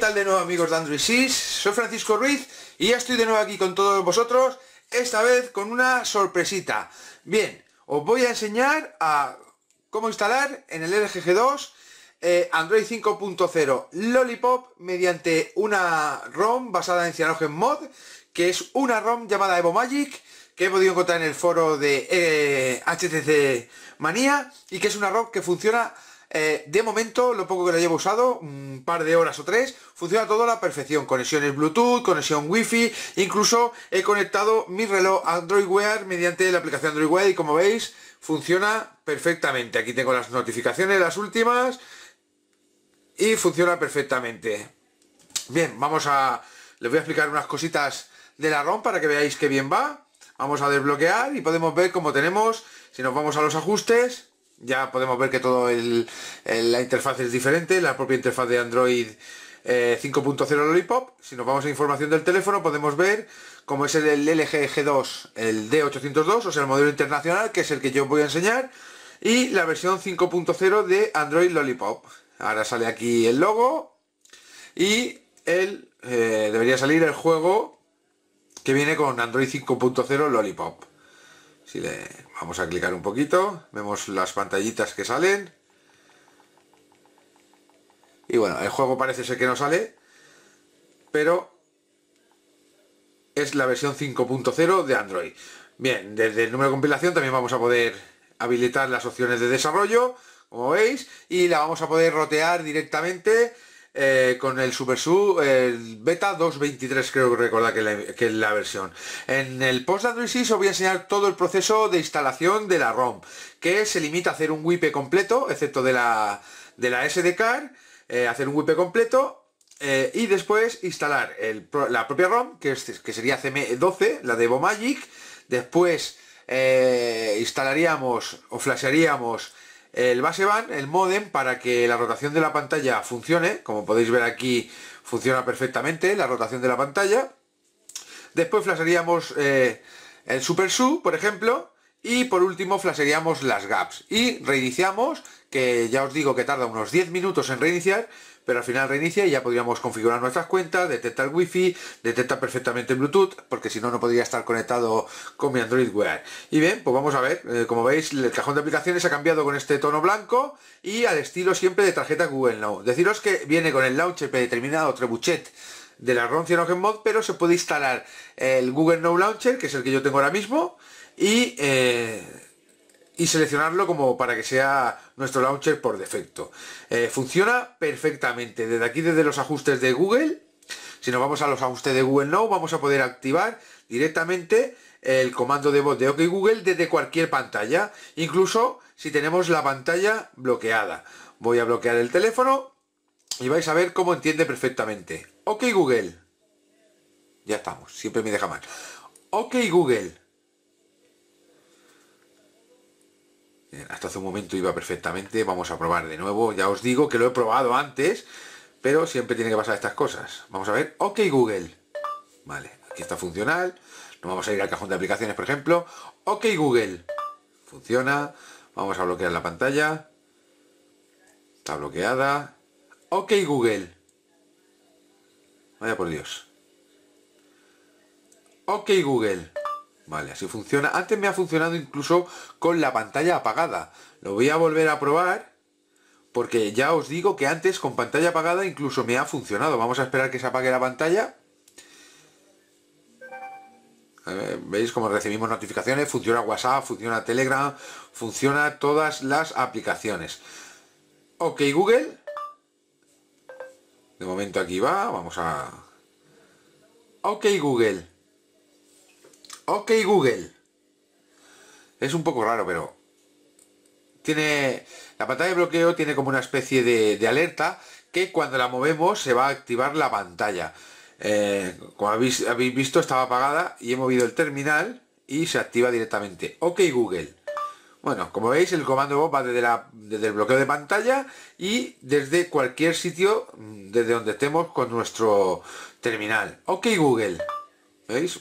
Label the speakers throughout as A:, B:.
A: tal de nuevo amigos de Android 6? Soy Francisco Ruiz y ya estoy de nuevo aquí con todos vosotros, esta vez con una sorpresita. Bien, os voy a enseñar a cómo instalar en el LGG2 eh, Android 5.0 Lollipop mediante una ROM basada en Mod que es una ROM llamada Evo Magic que he podido encontrar en el foro de eh, HTC Manía y que es una ROM que funciona eh, de momento, lo poco que lo llevo usado, un par de horas o tres, funciona todo a la perfección. Conexiones Bluetooth, conexión Wi-Fi, incluso he conectado mi reloj Android Wear mediante la aplicación Android Wear y como veis, funciona perfectamente. Aquí tengo las notificaciones, las últimas, y funciona perfectamente. Bien, vamos a... Les voy a explicar unas cositas de la ROM para que veáis que bien va. Vamos a desbloquear y podemos ver cómo tenemos, si nos vamos a los ajustes, ya podemos ver que todo la interfaz es diferente, la propia interfaz de Android 5.0 eh, Lollipop. Si nos vamos a información del teléfono podemos ver cómo es el, el LG G2, el D802, o sea el modelo internacional, que es el que yo voy a enseñar, y la versión 5.0 de Android Lollipop. Ahora sale aquí el logo y el, eh, debería salir el juego que viene con Android 5.0 Lollipop vamos a clicar un poquito, vemos las pantallitas que salen. Y bueno, el juego parece ser que no sale, pero es la versión 5.0 de Android. Bien, desde el número de compilación también vamos a poder habilitar las opciones de desarrollo, como veis, y la vamos a poder rotear directamente eh, con el Super Su el Beta 2.23 creo que recordar que es la versión. En el post 6 os voy a enseñar todo el proceso de instalación de la ROM, que se limita a hacer un wipe completo, excepto de la, de la SD card, eh, hacer un wipe completo eh, y después instalar la propia ROM, que, que sería CM12, la de Magic Después instalaríamos o flashearíamos el baseband, el modem, para que la rotación de la pantalla funcione. Como podéis ver aquí, funciona perfectamente la rotación de la pantalla. Después flasheríamos eh, el Super Su, por ejemplo. Y por último flasheríamos las gaps. Y reiniciamos, que ya os digo que tarda unos 10 minutos en reiniciar pero al final reinicia y ya podríamos configurar nuestras cuentas, detectar wifi, detecta perfectamente Bluetooth, porque si no, no podría estar conectado con mi Android Wear. Y bien, pues vamos a ver, eh, como veis, el cajón de aplicaciones ha cambiado con este tono blanco y al estilo siempre de tarjeta Google Now. Deciros que viene con el launcher predeterminado Trebuchet de la ROM Cyanogen Mod, pero se puede instalar el Google Now Launcher, que es el que yo tengo ahora mismo, y... Eh, y seleccionarlo como para que sea nuestro launcher por defecto. Eh, funciona perfectamente. Desde aquí, desde los ajustes de Google, si nos vamos a los ajustes de Google Now, vamos a poder activar directamente el comando de voz de OK Google desde cualquier pantalla, incluso si tenemos la pantalla bloqueada. Voy a bloquear el teléfono y vais a ver cómo entiende perfectamente. OK Google. Ya estamos, siempre me deja mal. OK Google. hasta hace un momento iba perfectamente, vamos a probar de nuevo, ya os digo que lo he probado antes, pero siempre tiene que pasar estas cosas. Vamos a ver, ok Google, vale, aquí está funcional, nos vamos a ir al cajón de aplicaciones por ejemplo, ok Google, funciona, vamos a bloquear la pantalla, está bloqueada, ok Google, vaya por Dios, ok Google, Vale, así funciona. Antes me ha funcionado incluso con la pantalla apagada. Lo voy a volver a probar. Porque ya os digo que antes con pantalla apagada incluso me ha funcionado. Vamos a esperar que se apague la pantalla. ¿Veis cómo recibimos notificaciones? Funciona WhatsApp, funciona Telegram, funciona todas las aplicaciones. Ok, Google. De momento aquí va. Vamos a... Ok, Google. Ok Google. Es un poco raro, pero... Tiene... La pantalla de bloqueo tiene como una especie de, alerta que cuando la movemos se va a activar la pantalla. Eh, como habéis, visto, estaba apagada y he movido el terminal y se activa directamente. Ok Google. Bueno, como veis, el comando va desde, desde, el bloqueo de pantalla y desde cualquier sitio desde donde estemos con nuestro terminal. Ok Google. ¿Veis?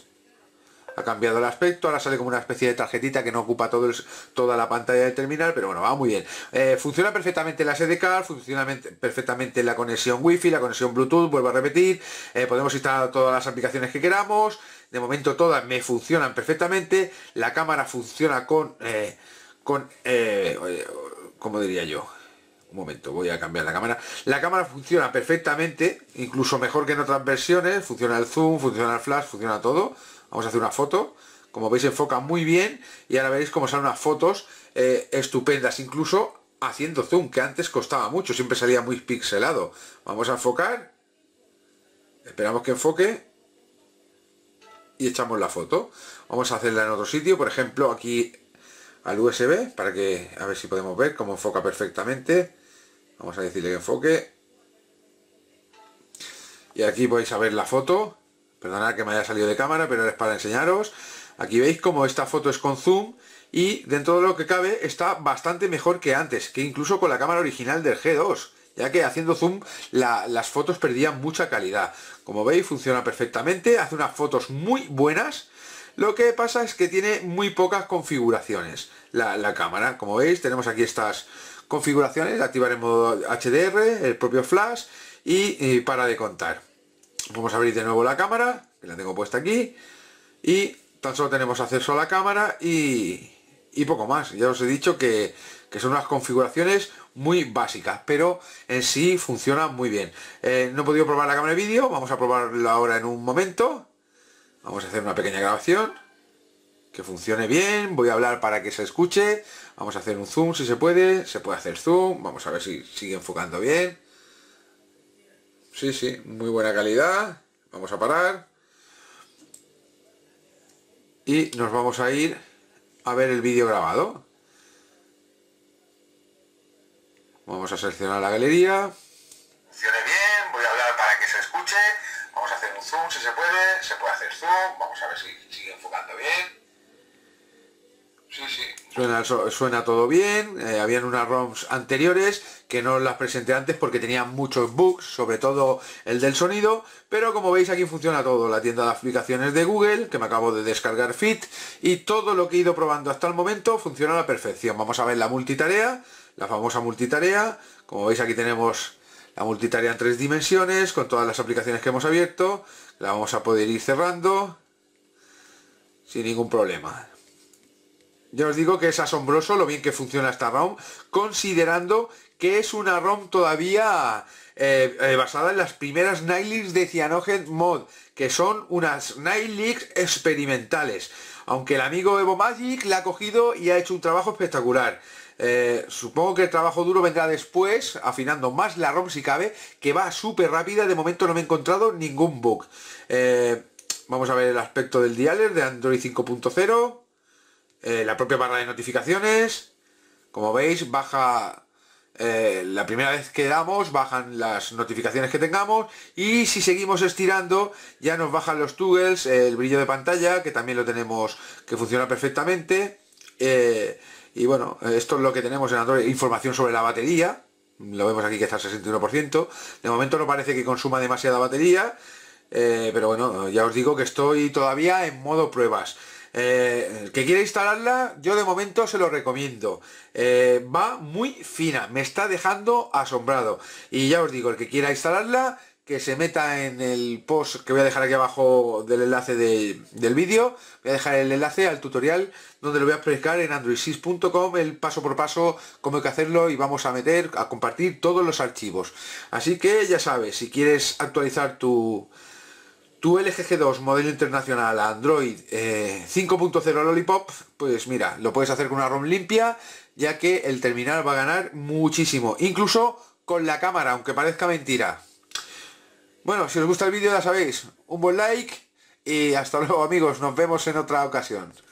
A: ha cambiado el aspecto, ahora sale como una especie de tarjetita que no ocupa todo toda la pantalla del terminal, pero bueno, va muy bien. Eh, funciona perfectamente la SDK, funciona perfectamente la conexión Wi-Fi, la conexión Bluetooth, vuelvo a repetir, eh, podemos instalar todas las aplicaciones que queramos, de momento todas me funcionan perfectamente, la cámara funciona con... Eh, con como diría yo un momento, voy a cambiar la cámara. La cámara funciona perfectamente, incluso mejor que en otras versiones. Funciona el zoom, funciona el flash, funciona todo. Vamos a hacer una foto. Como veis enfoca muy bien y ahora veréis cómo salen unas fotos eh, estupendas, incluso haciendo zoom, que antes costaba mucho, siempre salía muy pixelado. Vamos a enfocar. Esperamos que enfoque. Y echamos la foto. Vamos a hacerla en otro sitio, por ejemplo aquí al USB, para que a ver si podemos ver cómo enfoca perfectamente Vamos a decirle enfoque. Y aquí vais a ver la foto. Perdonad que me haya salido de cámara, pero es para enseñaros. Aquí veis como esta foto es con zoom y dentro de lo que cabe está bastante mejor que antes, que incluso con la cámara original del G2 ya que haciendo zoom las fotos perdían mucha calidad. Como veis funciona perfectamente, hace unas fotos muy buenas, lo que pasa es que tiene muy pocas configuraciones la cámara. Como veis tenemos aquí estas configuraciones, activar el modo HDR, el propio flash y, para de contar. Vamos a abrir de nuevo la cámara, que la tengo puesta aquí, y tan solo tenemos acceso a la cámara y, poco más. Ya os he dicho que, son unas configuraciones muy básicas, pero en sí funcionan muy bien. Eh, no he podido probar la cámara de vídeo, vamos a probarla ahora en un momento. Vamos a hacer una pequeña grabación que funcione bien, voy a hablar para que se escuche, vamos a hacer un zoom si se puede, se puede hacer zoom, vamos a ver si sigue enfocando bien. Sí, sí, muy buena calidad, vamos a parar. Y nos vamos a ir a ver el vídeo grabado. Vamos a seleccionar la galería. Funcione bien, voy a hablar para que se escuche. Vamos a hacer un zoom si se puede, se puede hacer zoom, vamos a ver si sigue enfocando bien. Suena, todo bien, eh, habían unas ROMs anteriores que no las presenté antes porque tenían muchos bugs, sobre todo el del sonido, pero como veis aquí funciona todo, la tienda de aplicaciones de Google, que me acabo de descargar Fit, y todo lo que he ido probando hasta el momento funciona a la perfección. Vamos a ver la multitarea, la famosa multitarea, como veis aquí tenemos la multitarea en tres dimensiones, con todas las aplicaciones que hemos abierto, la vamos a poder ir cerrando sin ningún problema. Ya os digo que es asombroso lo bien que funciona esta ROM, considerando que es una ROM todavía eh, eh, basada en las primeras Nileaks de Cyanogen Mod, que son unas Nileaks experimentales. Aunque el amigo Evo Magic la ha cogido y ha hecho un trabajo espectacular. Eh, supongo que el trabajo duro vendrá después, afinando más la ROM si cabe, que va súper rápida, de momento no me he encontrado ningún bug. vamos a ver el aspecto del dialer de Android 5.0. Eh, la propia barra de notificaciones. Como veis, baja eh, la primera vez que damos, bajan las notificaciones que tengamos. Y si seguimos estirando, ya nos bajan los toggles, el brillo de pantalla, que también lo tenemos, que funciona perfectamente. Eh, y bueno, esto es lo que tenemos en Android. Información sobre la batería. Lo vemos aquí que está al 61%. De momento no parece que consuma demasiada batería. pero bueno, ya os digo que estoy todavía en modo pruebas. Eh, el que quiera instalarla, yo de momento se lo recomiendo. Eh, va muy fina, me está dejando asombrado. Y ya os digo, el que quiera instalarla, que se meta en el post que voy a dejar aquí abajo del enlace del vídeo. Voy a dejar el enlace al tutorial donde lo voy a explicar en android6.com el paso por paso, cómo hay que hacerlo y vamos a meter, a compartir todos los archivos. Así que ya sabes, si quieres actualizar tu tu LGG2 modelo internacional Android 5.0 eh, Lollipop, pues mira, lo puedes hacer con una ROM limpia, ya que el terminal va a ganar muchísimo, incluso con la cámara, aunque parezca mentira. Bueno, si os gusta el vídeo ya sabéis, un buen like y hasta luego amigos, nos vemos en otra ocasión.